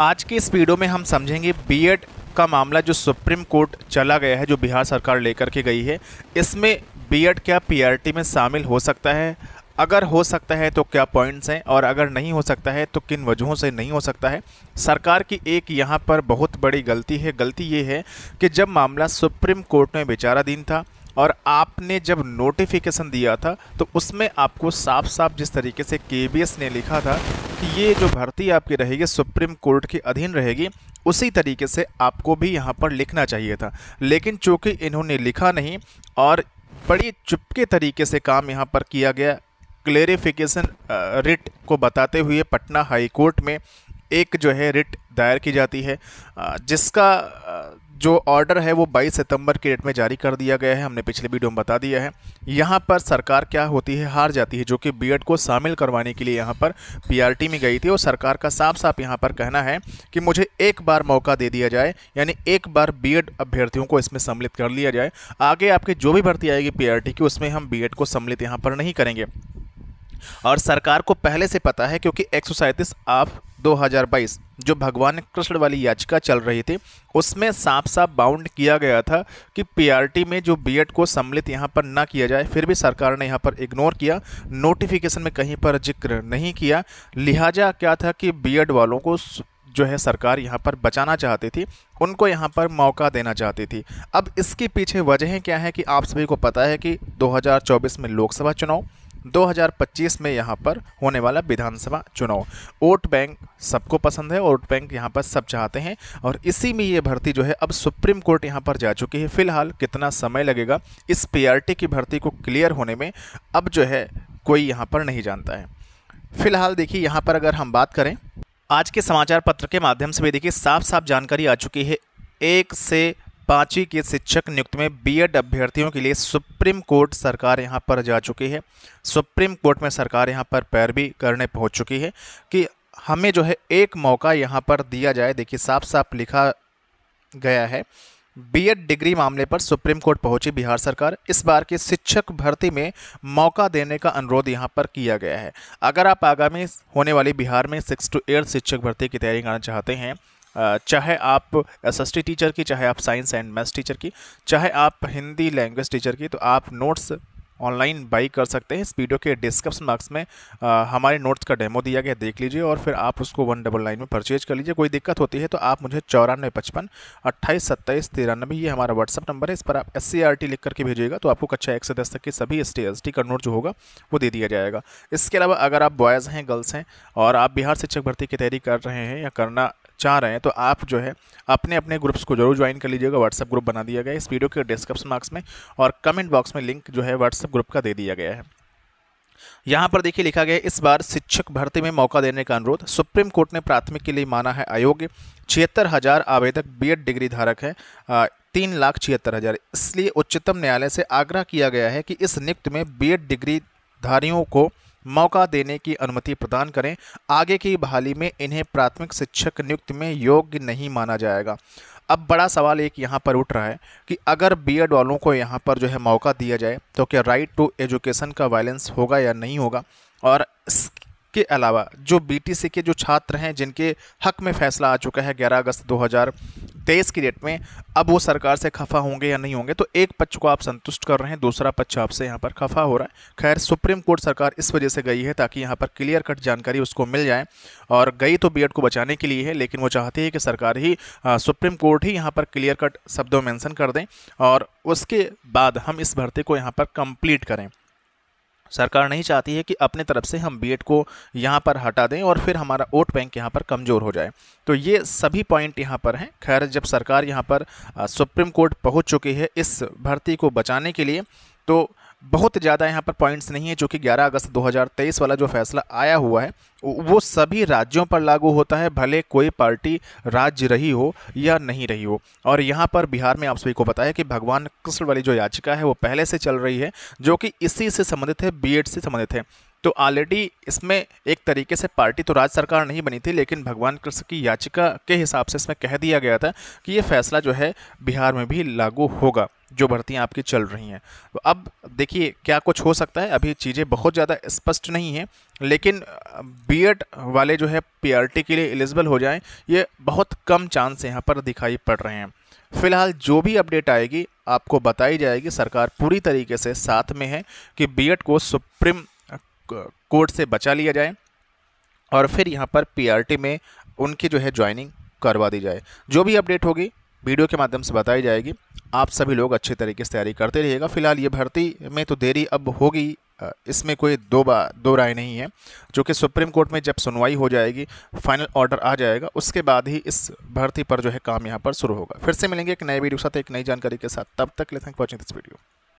आज के इस वीडियो में हम समझेंगे बीएड का मामला जो सुप्रीम कोर्ट चला गया है जो बिहार सरकार लेकर के गई है इसमें बीएड क्या पीआरटी में शामिल हो सकता है अगर हो सकता है तो क्या पॉइंट्स हैं और अगर नहीं हो सकता है तो किन वजहों से नहीं हो सकता है सरकार की एक यहाँ पर बहुत बड़ी गलती है गलती ये है कि जब मामला सुप्रीम कोर्ट में विचाराधीन था और आपने जब नोटिफिकेशन दिया था तो उसमें आपको साफ साफ जिस तरीके से के ने लिखा था कि ये जो भर्ती आपकी रहेगी सुप्रीम कोर्ट के अधीन रहेगी उसी तरीके से आपको भी यहाँ पर लिखना चाहिए था लेकिन चूँकि इन्होंने लिखा नहीं और बड़ी चुपके तरीके से काम यहाँ पर किया गया क्लेरिफिकेशन रिट को बताते हुए पटना हाई कोर्ट में एक जो है रिट दायर की जाती है जिसका जो ऑर्डर है वो 22 सितंबर की डेट में जारी कर दिया गया है हमने पिछले वीडियो में बता दिया है यहाँ पर सरकार क्या होती है हार जाती है जो कि बीएड को शामिल करवाने के लिए यहाँ पर पीआरटी में गई थी और सरकार का साफ साफ यहाँ पर कहना है कि मुझे एक बार मौका दे दिया जाए यानी एक बार बी अभ्यर्थियों को इसमें सम्मिलित कर लिया जाए आगे आपकी जो भी भर्ती आएगी पी की उसमें हम बी को सम्मिलित यहाँ पर नहीं करेंगे और सरकार को पहले से पता है क्योंकि एक सौ सैंतीस ऑफ बाईस जो भगवान कृष्ण वाली याचिका चल रही थी उसमें साफ साफ बाउंड किया गया था कि पीआरटी में जो बीएड को सम्मिलित यहाँ पर ना किया जाए फिर भी सरकार ने यहाँ पर इग्नोर किया नोटिफिकेशन में कहीं पर जिक्र नहीं किया लिहाजा क्या था कि बीएड वालों को जो है सरकार यहाँ पर बचाना चाहती थी उनको यहाँ पर मौका देना चाहती थी अब इसके पीछे वजह क्या है कि आप सभी को पता है कि 2024 में लोकसभा चुनाव 2025 में यहाँ पर होने वाला विधानसभा चुनाव वोट बैंक सबको पसंद है वोट बैंक यहाँ पर सब चाहते हैं और इसी में ये भर्ती जो है अब सुप्रीम कोर्ट यहाँ पर जा चुकी है फिलहाल कितना समय लगेगा इस पीआरटी की भर्ती को क्लियर होने में अब जो है कोई यहाँ पर नहीं जानता है फिलहाल देखिए यहाँ पर अगर हम बात करें आज के समाचार पत्र के माध्यम से भी देखिए साफ साफ जानकारी आ चुकी है एक से पांचवी के शिक्षक नियुक्त में बीएड अभ्यर्थियों के लिए सुप्रीम कोर्ट सरकार यहाँ पर जा चुकी है सुप्रीम कोर्ट में सरकार यहाँ पर पैरवी करने पहुंच चुकी है कि हमें जो है एक मौका यहाँ पर दिया जाए देखिए साफ साफ लिखा गया है बीएड डिग्री मामले पर सुप्रीम कोर्ट पहुंची बिहार सरकार इस बार की शिक्षक भर्ती में मौका देने का अनुरोध यहां पर किया गया है अगर आप आगामी होने वाली बिहार में सिक्स टू एट शिक्षक भर्ती की तैयारी करना चाहते हैं चाहे आप टी टीचर की चाहे आप साइंस एंड मैथ्स टीचर की चाहे आप हिंदी लैंग्वेज टीचर की तो आप नोट्स ऑनलाइन बाई कर सकते हैं इस वीडियो के डिस्क्रिप्शन बॉक्स में आ, हमारे नोट्स का डेमो दिया गया देख लीजिए और फिर आप उसको वन डबल नाइन में परचेज कर लीजिए कोई दिक्कत होती है तो आप मुझे चौरानवे पचपन अट्ठाईस सत्ताईस तिरानबे ये हमारा व्हाट्सअप नंबर है इस पर आप एस सी आर टी लिख करके भेजिएगा तो आपको कक्षा एक से दस तक के सभी एस टी एस टी का नोट जो होगा वो दे दिया जाएगा इसके अलावा अगर आप बॉयज़ हैं गर्ल्स हैं और आप बिहार शिक्षक भर्ती की तैयारी कर रहे हैं या करना चाह रहे हैं तो आप जो है अपने अपने ग्रुप्स को जरूर ज्वाइन कर लीजिएगा व्हाट्सअप ग्रुप बना दिया गया है इस वीडियो के डिस्क्रिप्शन बॉक्स में और कमेंट बॉक्स में लिंक जो है व्हाट्सअप ग्रुप का दे दिया गया है यहाँ पर देखिए लिखा गया इस बार शिक्षक भर्ती में मौका देने का अनुरोध सुप्रीम कोर्ट ने प्राथमिक के लिए माना है अयोग्य छिहत्तर हजार आवेदक बीएड डिग्री धारक है तीन लाख छिहत्तर हजार इसलिए उच्चतम न्यायालय से आग्रह किया गया है कि इस नियुक्त में बीएड डिग्री धारियों को मौका देने की अनुमति प्रदान करें आगे की बहाली में इन्हें प्राथमिक शिक्षक नियुक्ति में योग्य नहीं माना जाएगा अब बड़ा सवाल एक यहाँ पर उठ रहा है कि अगर बीएड वालों को यहाँ पर जो है मौका दिया जाए तो क्या राइट टू एजुकेशन का वायलेंस होगा या नहीं होगा और के अलावा जो बीटीसी के जो छात्र हैं जिनके हक में फैसला आ चुका है 11 अगस्त 2023 की डेट में अब वो सरकार से खफा होंगे या नहीं होंगे तो एक पक्ष को आप संतुष्ट कर रहे हैं दूसरा पक्ष आपसे यहाँ पर खफा हो रहा है खैर सुप्रीम कोर्ट सरकार इस वजह से गई है ताकि यहाँ पर क्लियर कट जानकारी उसको मिल जाए और गई तो बी को बचाने के लिए है लेकिन वो चाहती है कि सरकार ही आ, सुप्रीम कोर्ट ही यहाँ पर क्लियर कट शब्दों मेंशन कर दें और उसके बाद हम इस भर्ती को यहाँ पर कंप्लीट करें सरकार नहीं चाहती है कि अपने तरफ से हम बीएड को यहाँ पर हटा दें और फिर हमारा वोट बैंक यहाँ पर कमज़ोर हो जाए तो ये सभी पॉइंट यहाँ पर हैं खैर जब सरकार यहाँ पर सुप्रीम कोर्ट पहुँच चुकी है इस भर्ती को बचाने के लिए तो बहुत ज़्यादा यहाँ पर पॉइंट्स नहीं है जो कि 11 अगस्त 2023 वाला जो फैसला आया हुआ है वो सभी राज्यों पर लागू होता है भले कोई पार्टी राज्य रही हो या नहीं रही हो और यहाँ पर बिहार में आप सभी को पता है कि भगवान कृष्ण वाली जो याचिका है वो पहले से चल रही है जो कि इसी से संबंधित है बी से संबंधित है तो ऑलरेडी इसमें एक तरीके से पार्टी तो राज्य सरकार नहीं बनी थी लेकिन भगवान कृष्ण की याचिका के हिसाब से इसमें कह दिया गया था कि ये फैसला जो है बिहार में भी लागू होगा जो भर्तियां आपकी चल रही हैं तो अब देखिए क्या कुछ हो सकता है अभी चीज़ें बहुत ज़्यादा स्पष्ट नहीं हैं लेकिन बीएड वाले जो है पीआरटी के लिए एलिजिबल हो जाएं ये बहुत कम चांस यहाँ पर दिखाई पड़ रहे हैं फिलहाल जो भी अपडेट आएगी आपको बताई जाएगी सरकार पूरी तरीके से साथ में है कि बीएड को सुप्रीम कोर्ट से बचा लिया जाए और फिर यहाँ पर पीआरटी में उनकी जो है ज्वाइनिंग करवा दी जाए जो भी अपडेट होगी वीडियो के माध्यम से बताई जाएगी आप सभी लोग अच्छे तरीके से तैयारी करते रहिएगा फिलहाल ये भर्ती में तो देरी अब होगी इसमें कोई दो बा दो राय नहीं है जो कि सुप्रीम कोर्ट में जब सुनवाई हो जाएगी फाइनल ऑर्डर आ जाएगा उसके बाद ही इस भर्ती पर जो है काम यहाँ पर शुरू होगा फिर से मिलेंगे एक नए वीडियो के साथ एक नई जानकारी के साथ तब तक लेते हैं वॉचिंग इस वीडियो